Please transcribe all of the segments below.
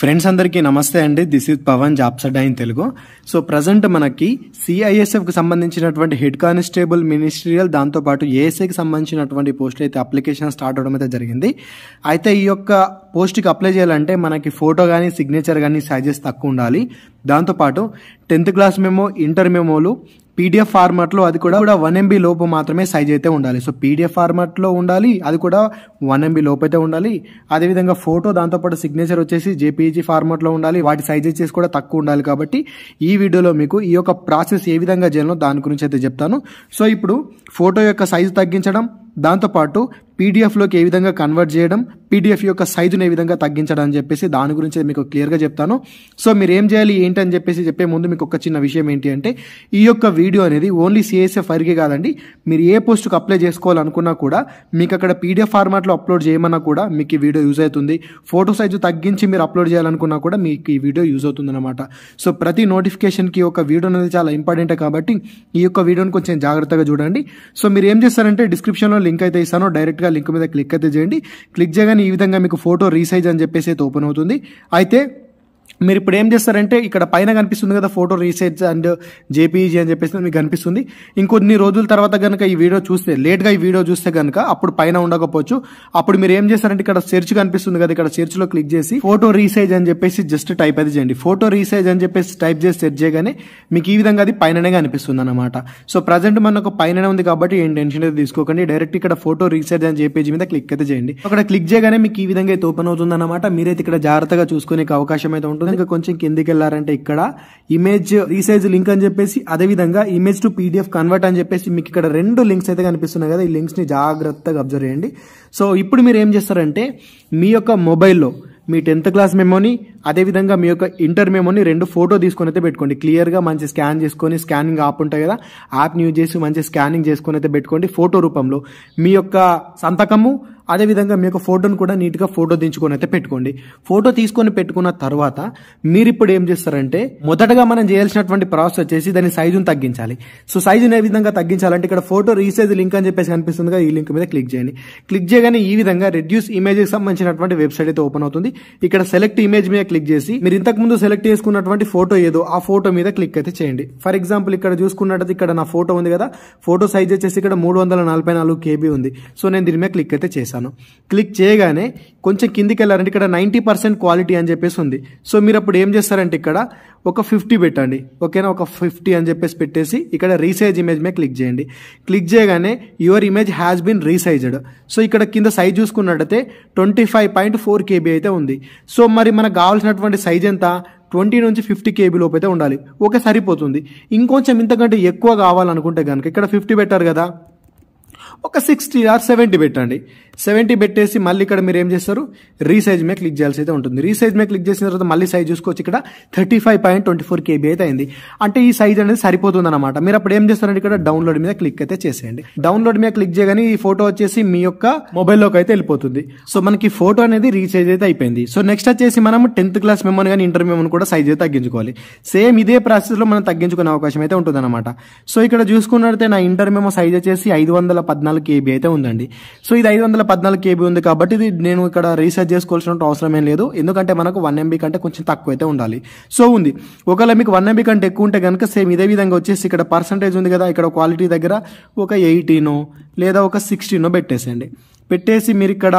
friends అందరికీ నమస్తే అండి దిస్ ఇస్ పవన్ జాబ్సడా ఇన్ తెలుగు సో ప్రజెంట్ మనకి సిఐఎస్ఎఫ్కి సంబంధించినటువంటి హెడ్ కానిస్టేబుల్ మినిస్ట్రియల్ దాంతోపాటు ఏఎస్ఐకి సంబంధించినటువంటి పోస్టులు అయితే అప్లికేషన్ స్టార్ట్ అవడం అయితే జరిగింది అయితే ఈ యొక్క పోస్ట్కి అప్లై చేయాలంటే మనకి ఫోటో కానీ సిగ్నేచర్ కానీ సైజెస్ తక్కువ ఉండాలి దాంతోపాటు టెన్త్ క్లాస్ మేమో ఇంటర్ మెమోలు పీడిఎఫ్ ఫార్మాట్లో అది కూడా కూడా వన్ ఎంబీ లోపు మాత్రమే సైజ్ అయితే ఉండాలి సో పీడిఎఫ్ ఫార్మాట్లో ఉండాలి అది కూడా వన్ ఎంబీ లోపు అయితే ఉండాలి అదేవిధంగా ఫోటో దాంతోపాటు సిగ్నేచర్ వచ్చేసి జేపీజీ e లో ఉండాలి వాటి సైజ్ వచ్చేసి కూడా తక్కువ ఉండాలి కాబట్టి ఈ వీడియోలో మీకు ఈ యొక్క ప్రాసెస్ ఏ విధంగా చేయాలో దాని గురించి అయితే చెప్తాను సో ఇప్పుడు ఫోటో యొక్క సైజు తగ్గించడం దాంతోపాటు పీడిఎఫ్లోకి ఏ విధంగా కన్వర్ట్ చేయడం పీడిఎఫ్ యొక్క సైజుని ఏ విధంగా తగ్గించడం అని చెప్పేసి దాని గురించి మీకు క్లియర్గా చెప్తాను సో మీరు ఏం చేయాలి ఏంటి అని చెప్పేసి చెప్పే ముందు మీకు ఒక చిన్న విషయం ఏంటి అంటే ఈ యొక్క వీడియో అనేది ఓన్లీ సిఎస్ఎఫ్ ఫైర్కే కాదండి మీరు ఏ పోస్ట్కి అప్లై చేసుకోవాలనుకున్నా కూడా మీకు అక్కడ పీడిఎఫ్ ఫార్మాట్లో అప్లోడ్ చేయమన్నా కూడా మీకు ఈ వీడియో యూజ్ అవుతుంది ఫోటో సైజు తగ్గించి మీరు అప్లోడ్ చేయాలనుకున్నా కూడా మీకు ఈ వీడియో యూజ్ అవుతుంది అనమాట సో ప్రతి నోటిఫికేషన్కి ఒక వీడియో అనేది చాలా ఇంపార్టెంట్ కాబట్టి ఈ యొక్క వీడియోని కొంచెం జాగ్రత్తగా చూడండి సో మీరు ఏం చేస్తారంటే డిస్క్రిప్షన్లో లింక్ అయితే ఇస్తానో డైరెక్ట్గా లింక్ మీద క్లిక్ అయితే చేయండి క్లిక్ చేయగానే ఈ విధంగా మీకు ఫోటో రీసైజ్ అని చెప్పేసి అయితే ఓపెన్ అవుతుంది అయితే మీరు ఇప్పుడు ఏం చేస్తారంటే ఇక్కడ పైన కనిపిస్తుంది కదా ఫోటో రీసెర్చ్ అండ్ జేపీజీ అని చెప్పేసి మీకు కనిపిస్తుంది ఇంకొన్ని రోజుల తర్వాత కనుక ఈ వీడియో చూస్తే లేట్గా ఈ వీడియో చూస్తే కనుక అప్పుడు పైన ఉండకపోవచ్చు అప్పుడు మీరు ఏం చేస్తారంటే ఇక్కడ సెర్చ్ కనిపిస్తుంది కదా ఇక్కడ సెర్చ్ లో క్లిక్ చేసి ఫోటో రీసైజ్ అని చెప్పేసి జస్ట్ టైప్ అది చేయండి ఫోటో రీసైజ్ అని చెప్పేసి టైప్ చేసి సెర్చ్ చేయగానే మీకు ఈ విధంగా అది పైననే కనిపిస్తుంది అనమాట సో ప్రజెంట్ మనకు పైననే ఉంది కాబట్టి ఏం టెన్షన్ అయితే తీసుకోకండి డైరెక్ట్ ఇక్కడ ఫోటో రీసైజ్ అని చెప్పేసి మీద క్లిక్ అయితే చేయండి అక్కడ క్లిక్ చేయగానే మీకు ఈ విధంగా అయితే ఓపెన్ అవుతుంది అనమాట మీరైతే ఇక్కడ జాగ్రత్తగా చూసుకునే అవకాశం అయితే ఉంటుంది ఇంకా కొంచెం కిందికి వెళ్ళారంటే ఇక్కడ ఇమేజ్ రీసైజ్ లింక్ అని చెప్పేసి అదే విధంగా ఇమేజ్ టు పీడిఎఫ్ కన్వర్ట్ అని చెప్పేసి మీకు ఇక్కడ రెండు లింక్స్ అయితే కనిపిస్తున్నాయి కదా ఈ లింక్స్ ని జాగ్రత్తగా అబ్జర్వ్ చేయండి సో ఇప్పుడు మీరు ఏం చేస్తారంటే మీ యొక్క మొబైల్లో మీ టెన్త్ క్లాస్ మెమోని అదేవిధంగా మీ యొక్క ఇంటర్ మెమోని రెండు ఫోటో తీసుకొని అయితే పెట్టుకోండి క్లియర్గా మంచి స్కాన్ చేసుకొని స్కానింగ్ యాప్ ఉంటాయి కదా యాప్ని యూజ్ చేసి మంచి స్కానింగ్ చేసుకొని అయితే పెట్టుకోండి ఫోటో రూపంలో మీ యొక్క సంతకము అదేవిధంగా మీ యొక్క ఫోటోను కూడా నీట్గా ఫోటో దించుకొని అయితే పెట్టుకోండి ఫోటో తీసుకొని పెట్టుకున్న తర్వాత మీరు ఇప్పుడు ఏం చేస్తారంటే మొదటగా మనం చేయాల్సినటువంటి ప్రాసెస్ వచ్చేసి దాని సైజును తగ్గించాలి సో సైజుని ఏ విధంగా తగ్గించాలంటే ఇక్కడ ఫోటో రీసైజ్ లింక్ అని చెప్పేసి కనిపిస్తుంది ఈ లింక్ మీద క్లిక్ చేయండి క్లిక్ చేయగానే ఈ విధంగా రెడ్యూస్ ఇమేజ్కి సంబంధించినటువంటి వెబ్సైట్ అయితే ఓపెన్ అవుతుంది ఇక్కడ సెలెక్ట్ ఇమేజ్ మీద క్లిక్ క్లిక్ చేసి మీరు ఇంతకు ముందు సెలెక్ట్ చేసుకున్నటువంటి ఫోటో ఏదో ఆ ఫోటో మీద క్లిక్ అయితే చేయండి ఫర్ ఎగ్జాంపుల్ ఇక్కడ చూసుకున్నట్టు ఇక్కడ నా ఫోటో ఉంది కదా ఫోటో సైజ్ వచ్చేసి ఇక్కడ మూడు వందల నలభై నాలుగు కేబీ ఉంది సో నేను దీని మీద క్లిక్ అయితే చేశాను క్లిక్ చేయగానే కొంచెం కిందికి వెళ్ళారంటే ఇక్కడ నైన్టీ పర్సెంట్ క్వాలిటీ అని చెప్పేసి ఉంది సో మీరు అప్పుడు ఏం చేస్తారంటే ఇక్కడ ఒక ఫిఫ్టీ పెట్టండి ఓకేనా ఒక ఫిఫ్టీ అని చెప్పేసి పెట్టేసి ఇక్కడ రీసైజ్ ఇమేజ్ మీద క్లిక్ చేయండి క్లిక్ చేయగానే your image has been resized so ఇక్కడ కింద సైజ్ చూసుకున్నట్టయితే twenty five point four KB అయితే ఉంది సో మరి మనకు కావాల్సినటువంటి సైజ్ ఎంత ట్వంటీ నుంచి ఫిఫ్టీ కేబీ లోపు అయితే ఉండాలి ఓకే సరిపోతుంది ఇంకొంచెం ఇంతకంటే ఎక్కువ కావాలనుకుంటే కనుక ఇక్కడ ఫిఫ్టీ పెట్టారు కదా ఒక సిక్స్టీ ఆర్ సెవెంటీ పెట్టండి సెవెంటీ పెట్టేసి మళ్ళీ ఇక్కడ మీరు ఏం చేస్తారు రీసైజ్ మీద క్లిక్ చేయాల్సి అయితే ఉంటుంది రీసైజ్ మీద క్లిక్ చేసిన తర్వాత మళ్ళీ సైజ్ చూసుకోవచ్చు ఇక్కడ thirty five point twenty four KB అయితే అయింది అంటే ఈ సైజ్ అనేది సరిపోతుంది అనమాట మీరు అప్పుడు ఏం చేస్తారంటే ఇక్కడ డౌన్లోడ్ మీద క్లిక్ అయితే చేసేయండి డౌన్లోడ్ మీద క్లిక్ చేయగానే ఈ ఫోటో వచ్చేసి మీ యొక్క మొబైల్లోకి అయితే వెళ్ళిపోతుంది సో మనకి ఫోటో అనేది రీసైజ్ అయితే అయిపోయింది సో నెక్స్ట్ వచ్చేసి మనం టెన్త్ క్లాస్ మెమోని కానీ ఇంటర్ మెమోని కూడా సైజ్ అయితే తగ్గించుకోవాలి సేమ్ ఇదే ప్రాసెస్లో మనం తగ్గించుకునే అవకాశం అయితే ఉంటుందన్నమాట సో ఇక్కడ చూసుకున్నట్లయితే నా ఇంటర్ మెమో సైజ్ వచ్చేసి ఐదు వందల పద్నాలుగు పద్నాలుగు కేబీ అయితే ఉందండి సో ఇది ఐదు వందల పద్నాలుగు కేబీ ఉంది కాబట్టి ఇది నేను ఇక్కడ రీసెర్చ్ చేసుకోవాల్సిన అవసరం ఏం లేదు ఎందుకంటే మనకు వన్ ఎంబీ కంటే కొంచెం తక్కువ అయితే ఉండాలి సో ఉంది ఒకవేళ మీకు వన్ ఎంబీ కంటే ఎక్కువ ఉంటే కనుక సేమ్ ఇదే విధంగా వచ్చేసి ఇక్కడ పర్సంటేజ్ ఉంది కదా ఇక్కడ క్వాలిటీ దగ్గర ఒక ఎయిటీనో లేదా ఒక సిక్స్టీనో పెట్టేసేయండి పెట్టేసి మీరు ఇక్కడ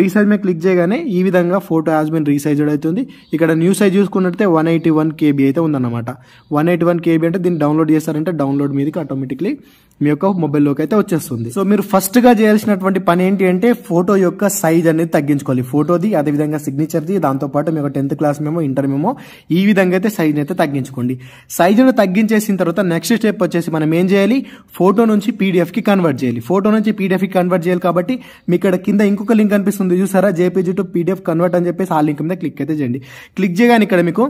రీసైజ్ మీద క్లిక్ చేయగానే ఈ విధంగా ఫోటో యాజ్ బిన్ రీసైజ్డ్ అవుతుంది ఇక్కడ న్యూ సైజ్ చూసుకున్నట్టే వన్ ఎయిటీ వన్ కేబీ అయితే ఉందన్నమాట వన్ ఎయిటీ వన్ కేబీ అంటే దీన్ని డౌన్లోడ్ చేస్తారంటే డౌన్లోడ్ మీదకి ఆటోమేటిక్లీ మీ యొక్క మొబైల్ లోకి అయితే వచ్చేస్తుంది సో మీరు ఫస్ట్ గా చేయాల్సినటువంటి పని ఏంటి అంటే ఫోటో యొక్క సైజ్ అనేది తగ్గించుకోవాలి ఫోటోది అదేవిధంగా సిగ్నేచర్ది దాంతోపాటు మీ యొక్క tenth class memo inter memo ఈ విధంగా అయితే సైజ్ అయితే తగ్గించుకోండి సైజును తగ్గించేసిన తర్వాత నెక్స్ట్ స్టెప్ వచ్చేసి మనం ఏం చేయాలి ఫోటో నుంచి కి కన్వర్ట్ చేయాలి ఫోటో నుంచి కి కన్వర్ట్ చేయాలి కాబట్టి మీ ఇక్కడ కింద ఇంకొక లింక్ అనిపిస్తుంది చూసారా జేపీజీ టు పీడిఎఫ్ కన్వర్ట్ అని చెప్పేసి ఆ లింక్ మీద క్లిక్ అయితే చేయండి క్లిక్ చేయగానే ఇక్కడ మీకు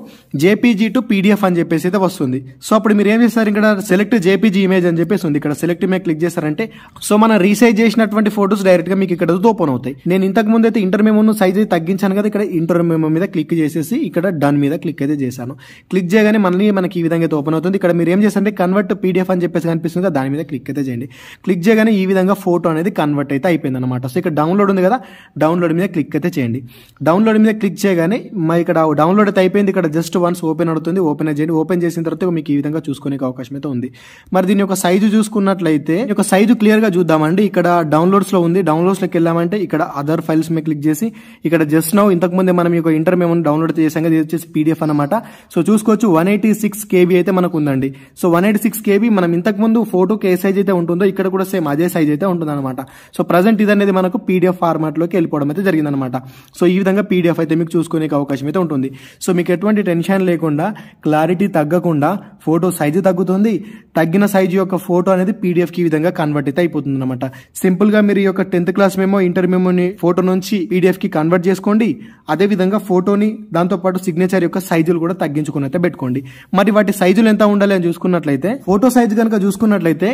జేపీజీ టు పీడిఎఫ్ అని చెప్పేసి అయితే వస్తుంది సో అప్పుడు మీరు ఏం చేస్తారు ఇక్కడ సెలెక్ట్ జేపీజీ ఇమేజ్ అని చెప్పేసి ఉంది ఇక్కడ సెలెక్ట్ మీద క్లిక్ చేశారంటే సో మన రీసైజ్ చేసినటువంటి ఫోటోస్ డైరెక్ట్ గా మీకు ఇక్కడ ఓపెన్ అవుతాయి నేను ఇంతకు ముందు అయితే ఇంటర్ మేము సైజ్ అయితే తగ్గించాను కదా ఇక్కడ ఇంటర్ మేము మీద క్లిక్ చేసేసి ఇక్కడ డన్ మీద క్లిక్ అయితే చేశాను క్లిక్ చేయగానే మళ్ళీ మనకి ఈ విధంగా అయితే ఓపెన్ అవుతుంది ఇక్కడ మీరు ఏం చేస్తారంటే కన్వర్ట్ పీడిఎఫ్ అని చెప్పేసి కనిపిస్తుంది కదా దాని మీద క్లిక్ అయితే చేయండి క్లిక్ చేయగానే ఈ విధంగా ఫోటో అనేది కన్వర్ట్ అయితే అయిపోయింది అనమాట సో ఇక్కడ డౌన్లోడ్ ఉంది కదా డౌన్లోడ్ మీద క్లిక్ అయితే చేయండి డౌన్లోడ్ మీద క్లిక్ చేయగానే మా ఇక్కడ డౌన్లోడ్ అయితే అయిపోయింది ఇక్కడ జస్ట్ వన్స్ ఓపెన్ అవుతుంది ఓపెన్ చేయండి ఓపెన్ చేసిన తర్వాత మీకు ఈ విధంగా చూసుకునే అవకాశం అయితే ఉంది మరి దీని యొక్క సైజు చూసుకుని చూసుకున్నట్లయితే ఒక సైజు క్లియర్ గా చూద్దామండి ఇక్కడ డౌన్లోడ్స్ లో ఉంది డౌన్లోడ్స్ లోకి వెళ్ళామంటే ఇక్కడ అదర్ ఫైల్స్ మీద క్లిక్ చేసి ఇక్కడ జస్ట్ నౌ ఇంతకు ముందే మనం యొక్క ఇంటర్ మేము డౌన్లోడ్ చేసాం కదా వచ్చేసి పీడిఎఫ్ అనమాట సో చూసుకోవచ్చు వన్ ఎయిటీ సిక్స్ అయితే మనకు ఉందండి సో వన్ ఎయిటీ సిక్స్ మనం ఇంతకు ముందు ఫోటోకి ఏ సైజ్ అయితే ఉంటుందో ఇక్కడ కూడా సేమ్ అదే సైజ్ అయితే ఉంటుంది అనమాట సో ప్రజెంట్ ఇది అనేది మనకు పీడిఎఫ్ ఫార్మాట్ లోకి వెళ్ళిపోవడం అయితే జరిగిందనమాట సో ఈ విధంగా పీడిఎఫ్ అయితే మీకు చూసుకునే అవకాశం అయితే ఉంటుంది సో మీకు ఎటువంటి టెన్షన్ లేకుండా క్లారిటీ తగ్గకుండా ఫోటో సైజు తగ్గుతుంది తగ్గిన సైజు యొక్క ఫోటో అనేది అనేది పీడిఎఫ్ కి విధంగా కన్వర్ట్ అయితే అయిపోతుంది అనమాట సింపుల్ గా మీరు ఈ యొక్క టెన్త్ క్లాస్ మేమో ఇంటర్ మెమోని ఫోటో నుంచి పీడిఎఫ్ కి కన్వర్ట్ చేసుకోండి అదే విధంగా ఫోటోని దాంతో పాటు సిగ్నేచర్ యొక్క సైజులు కూడా తగ్గించుకుని అయితే పెట్టుకోండి మరి వాటి సైజులు ఎంత ఉండాలి అని చూసుకున్నట్లయితే ఫోటో సైజు కనుక చూసుకున్నట్లయితే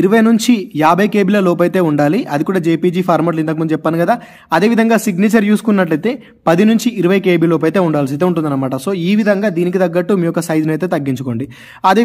ఇరవై నుంచి యాభై కేబీల లోపైతే ఉండాలి అది కూడా జేపీజీ ఇంతకు ముందు చెప్పాను కదా అదే విధంగా సిగ్నేచర్ చూసుకున్నట్లయితే పది నుంచి ఇరవై కేబీ లోపైతే ఉండాల్సి అయితే అనమాట సో ఈ విధంగా దీనికి తగ్గట్టు మీ యొక్క సైజును అయితే తగ్గించుకోండి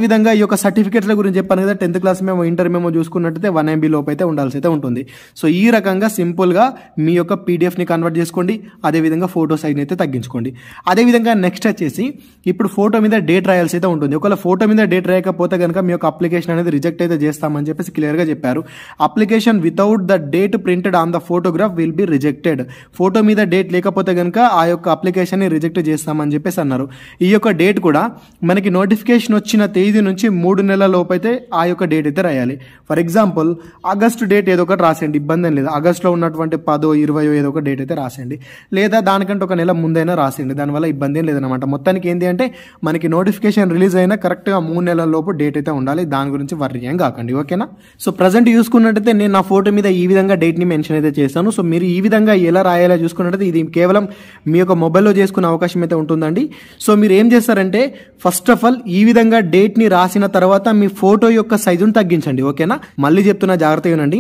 విధంగా ఈ యొక్క సర్టిఫికేట్ల గురించి చెప్పాను కదా టెన్త్ క్లాస్ మేము ప్రింటర్ మేము చూసుకున్నట్టయితే వన్ ఎంబీ లోపు అయితే ఉండాల్సి అయితే ఉంటుంది సో ఈ రకంగా సింపుల్గా మీ యొక్క పీడిఎఫ్ని కన్వర్ట్ చేసుకోండి అదేవిధంగా ఫోటో సైజ్ని అయితే తగ్గించుకోండి అదేవిధంగా నెక్స్ట్ వచ్చేసి ఇప్పుడు ఫోటో మీద డేట్ రాయాల్సి అయితే ఉంటుంది ఒకవేళ ఫోటో మీద డేట్ రాయకపోతే కనుక మీ యొక్క అప్లికేషన్ అనేది రిజెక్ట్ అయితే చేస్తామని చెప్పేసి క్లియర్గా చెప్పారు application without the date printed on the photograph will be rejected photo మీద డేట్ లేకపోతే కనుక ఆ యొక్క అప్లికేషన్ని రిజెక్ట్ చేస్తామని చెప్పేసి అన్నారు ఈ యొక్క డేట్ కూడా మనకి నోటిఫికేషన్ వచ్చిన తేదీ నుంచి మూడు నెలల లోపైతే ఆ యొక్క డేట్ అయితే రాయాలి చేయాలి ఫర్ ఎగ్జాంపుల్ ఆగస్టు డేట్ ఏదో ఒకటి రాసేయండి ఇబ్బంది లేదు ఆగస్ట్లో ఉన్నటువంటి పదో ఇరవయో ఏదో ఒక డేట్ అయితే రాసేయండి లేదా దానికంటే ఒక నెల ముందైనా రాసేయండి దానివల్ల ఇబ్బంది ఏం లేదనమాట మొత్తానికి ఏంటి అంటే మనకి నోటిఫికేషన్ రిలీజ్ అయినా కరెక్ట్గా మూడు నెలల లోపు డేట్ అయితే ఉండాలి దాని గురించి వర్రీ ఏం కాకండి ఓకేనా సో ప్రజెంట్ చూసుకున్నట్టయితే నేను నా ఫోటో మీద ఈ విధంగా డేట్ని మెన్షన్ అయితే చేస్తాను సో మీరు ఈ విధంగా ఎలా రాయాలో చూసుకున్నట్టయితే ఇది కేవలం మీ యొక్క మొబైల్లో చేసుకునే అవకాశం అయితే ఉంటుందండి సో మీరు ఏం చేస్తారంటే ఫస్ట్ ఆఫ్ ఆల్ ఈ విధంగా డేట్ని రాసిన తర్వాత మీ ఫోటో యొక్క సైజును తగ్గించండి చేయండి ఓకేనా మళ్ళీ చెప్తున్నా ఉండండి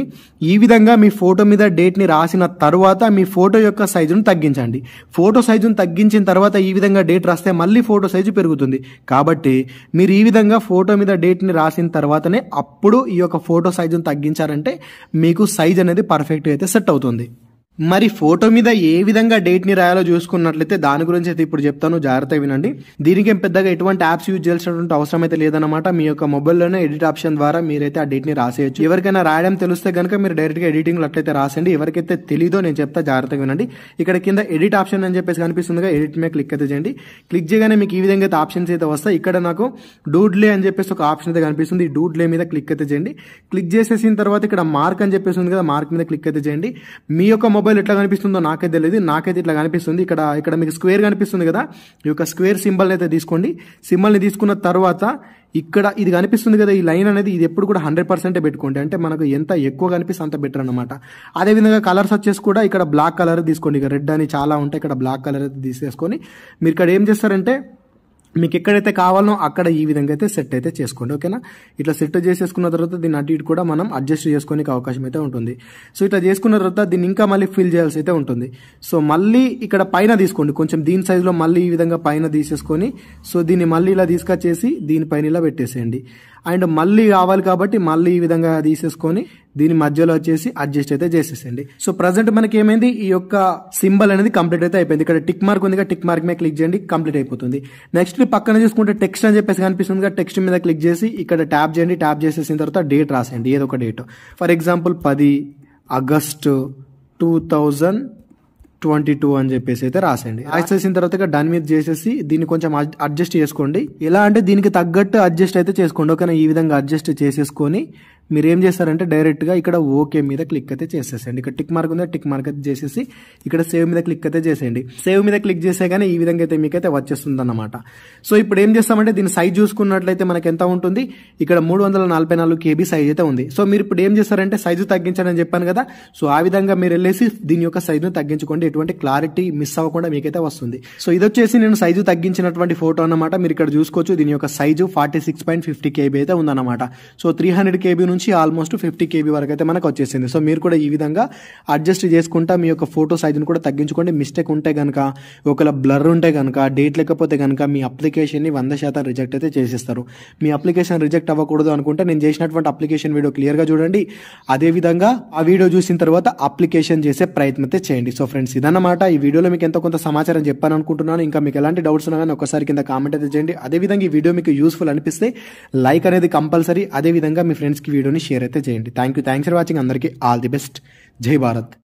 ఈ విధంగా మీ ఫోటో మీద డేట్ని రాసిన తర్వాత మీ ఫోటో యొక్క సైజును తగ్గించండి ఫోటో సైజును తగ్గించిన తర్వాత ఈ విధంగా డేట్ రాస్తే మళ్ళీ ఫోటో సైజు పెరుగుతుంది కాబట్టి మీరు ఈ విధంగా ఫోటో మీద డేట్ని రాసిన తర్వాతనే అప్పుడు ఈ యొక్క ఫోటో సైజును తగ్గించారంటే మీకు సైజ్ అనేది పర్ఫెక్ట్గా అయితే సెట్ అవుతుంది మరి ఫోటో మీద ఏ విధంగా డేట్ని రాయాలో చూసుకున్నట్లయితే దాని గురించి అయితే ఇప్పుడు చెప్తాను జాగ్రత్త వినండి దీనికి ఏం పెద్దగా ఎటువంటి యాప్స్ యూజ్ చేయాల్సినటువంటి అవసరం అయితే లేదనమాట మీ యొక్క మొబైల్లోనే ఎడిట్ ఆప్షన్ ద్వారా మీరైతే ఆ డేట్ని రాసేయచ్చు ఎవరికైనా రాయడం తెలిస్తే కనుక మీరు డైరెక్ట్గా ఎడిటింగ్ అట్లయితే రాసండి ఎవరికైతే తెలియదో నేను చెప్తా జాగ్రత్తగా వినండి ఇక్కడ కింద ఎడిట్ ఆప్షన్ అని చెప్పేసి కనిపిస్తుందిగా ఎడిట్ మీద క్లిక్ అయితే చేయండి క్లిక్ చేయగానే మీకు ఈ విధంగా అయితే ఆప్షన్స్ అయితే వస్తాయి ఇక్కడ నాకు డూడ్లే అని చెప్పేసి ఒక ఆప్షన్ అయితే కనిపిస్తుంది ఈ డూడ్లే మీద క్లిక్ అయితే చేయండి క్లిక్ చేసేసిన తర్వాత ఇక్కడ మార్క్ అని చెప్పేసి ఉంది కదా మార్క్ మీద క్లిక్ అయితే చేయండి మీ యొక్క మొబైల్ మొబైల్ ఎట్లా కనిపిస్తుందో నాకైతే తెలియదు నాకైతే ఇట్లా కనిపిస్తుంది ఇక్కడ ఇక్కడ మీకు స్క్వేర్ కనిపిస్తుంది కదా ఈ యొక్క స్క్వేర్ సింబల్ అయితే తీసుకోండి సింబల్ని తీసుకున్న తర్వాత ఇక్కడ ఇది కనిపిస్తుంది కదా ఈ లైన్ అనేది ఇది ఎప్పుడు కూడా హండ్రెడ్ పర్సెంటే పెట్టుకోండి అంటే మనకు ఎంత ఎక్కువ కనిపిస్తే అంత బెటర్ అనమాట అదేవిధంగా కలర్స్ వచ్చేసి కూడా ఇక్కడ బ్లాక్ కలర్ తీసుకోండి ఇక రెడ్ అని చాలా ఉంటాయి ఇక్కడ బ్లాక్ కలర్ అయితే తీసేసుకొని మీరు ఇక్కడ ఏం చేస్తారంటే మీకు ఎక్కడైతే కావాలో అక్కడ ఈ విధంగా అయితే సెట్ అయితే చేసుకోండి ఓకేనా ఇట్లా సెట్ చేసేసుకున్న తర్వాత దీన్ని అటు ఇటు కూడా మనం అడ్జస్ట్ చేసుకోనికి అవకాశం అయితే ఉంటుంది సో ఇట్లా చేసుకున్న తర్వాత దీన్ని ఇంకా మళ్ళీ ఫిల్ చేయాల్సి అయితే ఉంటుంది సో మళ్ళీ ఇక్కడ పైన తీసుకోండి కొంచెం దీని సైజులో మళ్ళీ ఈ విధంగా పైన తీసేసుకొని సో దీన్ని మళ్ళీ ఇలా తీసుకొచ్చేసి దీనిపైన ఇలా పెట్టేసేయండి అండ్ మళ్ళీ కావాలి కాబట్టి మళ్ళీ ఈ విధంగా తీసేసుకొని దీని మధ్యలో వచ్చేసి అడ్జస్ట్ అయితే చేసేసండి సో ప్రజెంట్ మనకి ఏమైంది ఈ యొక్క సింబల్ అనేది కంప్లీట్ అయితే అయిపోయింది ఇక్కడ టిక్ మార్క్ ఉంది టిక్ మార్క్ మీద క్లిక్ చేయండి కంప్లీట్ అయిపోతుంది నెక్స్ట్ పక్కన చూసుకుంటే టెక్స్ట్ అని చెప్పేసి కనిపిస్తుంది టెక్స్ట్ మీద క్లిక్ చేసి ఇక్కడ ట్యాప్ చేయండి ట్యాప్ చేసేసిన తర్వాత డేట్ రాసేయండి ఏదో ఒక డేట్ ఫర్ ఎగ్జాంపుల్ పది August two thousand twenty two అని చెప్పేసి అయితే రాసేయండి రాసేసిన తర్వాత ఇక డన్ మీద చేసేసి దీన్ని కొంచెం అడ్జస్ట్ చేసుకోండి ఎలా అంటే దీనికి తగ్గట్టు అడ్జస్ట్ అయితే చేసుకోండి ఓకేనా ఈ విధంగా అడ్జస్ట్ చేసేసుకొని మీరు ఏం చేస్తారంటే డైరెక్ట్గా ఇక్కడ ఓకే మీద క్లిక్ అయితే చేసేసేయండి ఇక్కడ టిక్ మార్క్ ఉంది టిక్ మార్క్ అయితే చేసేసి ఇక్కడ సేవ్ మీద క్లిక్ అయితే చేసేయండి సేవ్ మీద క్లిక్ చేసే కానీ ఈ విధంగా అయితే మీకైతే వచ్చేస్తుంది అనమాట సో ఇప్పుడు ఏం చేస్తామంటే దీని సైజ్ చూసుకున్నట్లయితే మనకి ఎంత ఉంటుంది ఇక్కడ మూడు వందల నలభై నాలుగు కేబీ సైజ్ అయితే ఉంది సో మీరు ఇప్పుడు ఏం చేస్తారంటే సైజు తగ్గించడం చెప్పాను కదా సో ఆ విధంగా మీరు వెళ్ళేసి దీని యొక్క సైజును తగ్గించుకోండి ఎటువంటి క్లారిటీ మిస్ అవ్వకుండా మీకైతే వస్తుంది సో ఇది వచ్చేసి నేను సైజు తగ్గించినటువంటి ఫోటో అనమాట మీరు ఇక్కడ చూసుకోవచ్చు దీని యొక్క size forty six point fifty KB అయితే ఉందన్నమాట సో త్రీ హండ్రెడ్ కేబీ నుంచి ఆల్మోస్ట్ ఫిఫ్టీ కేబీ వరకు అయితే మనకు వచ్చేసింది సో మీరు కూడా ఈ విధంగా అడ్జస్ట్ చేసుకుంటా మీ యొక్క ఫోటో సైజును కూడా తగ్గించుకోండి మిస్టేక్ ఉంటే కనుక ఒకవేళ బ్లర్ ఉంటే కనుక డేట్ లేకపోతే కనుక మీ అప్లికేషన్ని వంద శాతం రిజెక్ట్ అయితే చేసేస్తారు మీ అప్లికేషన్ రిజెక్ట్ అవ్వకూడదు అనుకుంటే నేను చేసినటువంటి అప్లికేషన్ వీడియో క్లియర్గా చూడండి అదేవిధంగా ఆ వీడియో చూసిన తర్వాత అప్లికేషన్ చేసే ప్రయత్నం అయితే చేయండి సో ఫ్రెండ్స్ ఇదన్నమాట ఈ వీడియోలో మీకు ఎంతో కొంత సమాచారం చెప్పాను అనుకుంటున్నాను ఇంకా మీకు ఎలాంటి డౌట్స్ ఉన్నా కానీ ఒకసారి కింద కామెంట్ అయితే చేయండి అదేవిధంగా ఈ వీడియో మీకు యూస్ఫుల్ అనిపిస్తే లైక్ అనేది కంపల్సరీ అదేవిధంగా మీ ఫ్రెండ్స్కి వీడియో వీడియోని షేర్ అయితే చేయండి thank you thanks for watching అందరికీ ఆల్ ది బెస్ట్ జై భారత్